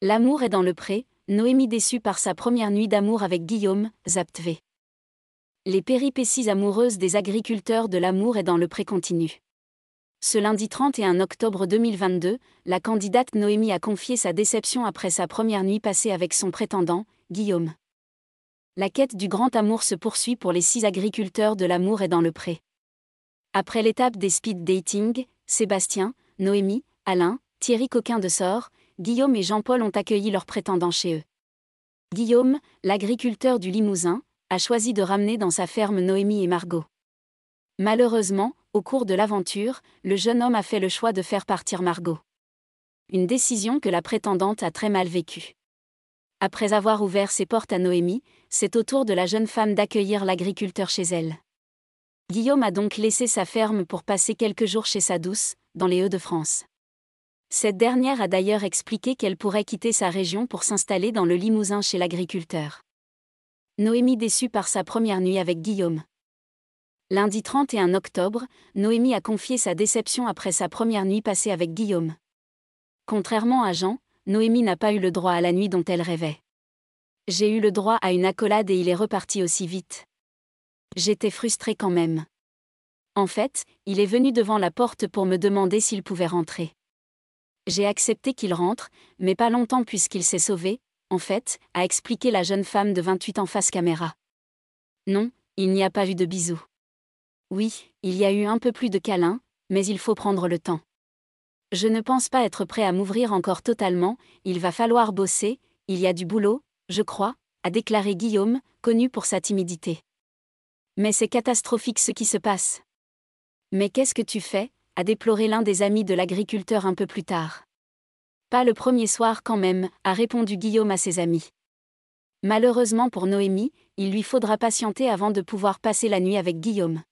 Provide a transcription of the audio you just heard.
L'amour est dans le pré, Noémie déçue par sa première nuit d'amour avec Guillaume, Zaptvé. Les péripéties amoureuses des agriculteurs de l'amour est dans le pré continue. Ce lundi 31 octobre 2022, la candidate Noémie a confié sa déception après sa première nuit passée avec son prétendant, Guillaume. La quête du grand amour se poursuit pour les six agriculteurs de l'amour est dans le pré. Après l'étape des speed dating, Sébastien, Noémie, Alain, Thierry Coquin de Sort, Guillaume et Jean-Paul ont accueilli leurs prétendants chez eux. Guillaume, l'agriculteur du Limousin, a choisi de ramener dans sa ferme Noémie et Margot. Malheureusement, au cours de l'aventure, le jeune homme a fait le choix de faire partir Margot. Une décision que la prétendante a très mal vécue. Après avoir ouvert ses portes à Noémie, c'est au tour de la jeune femme d'accueillir l'agriculteur chez elle. Guillaume a donc laissé sa ferme pour passer quelques jours chez sa douce, dans les Hauts-de-France. Cette dernière a d'ailleurs expliqué qu'elle pourrait quitter sa région pour s'installer dans le Limousin chez l'agriculteur. Noémie déçue par sa première nuit avec Guillaume. Lundi 31 octobre, Noémie a confié sa déception après sa première nuit passée avec Guillaume. Contrairement à Jean, Noémie n'a pas eu le droit à la nuit dont elle rêvait. J'ai eu le droit à une accolade et il est reparti aussi vite. J'étais frustrée quand même. En fait, il est venu devant la porte pour me demander s'il pouvait rentrer. J'ai accepté qu'il rentre, mais pas longtemps puisqu'il s'est sauvé, en fait, a expliqué la jeune femme de 28 ans face caméra. Non, il n'y a pas eu de bisous. Oui, il y a eu un peu plus de câlins, mais il faut prendre le temps. Je ne pense pas être prêt à m'ouvrir encore totalement, il va falloir bosser, il y a du boulot, je crois, a déclaré Guillaume, connu pour sa timidité. Mais c'est catastrophique ce qui se passe. Mais qu'est-ce que tu fais a déploré l'un des amis de l'agriculteur un peu plus tard. Pas le premier soir quand même, a répondu Guillaume à ses amis. Malheureusement pour Noémie, il lui faudra patienter avant de pouvoir passer la nuit avec Guillaume.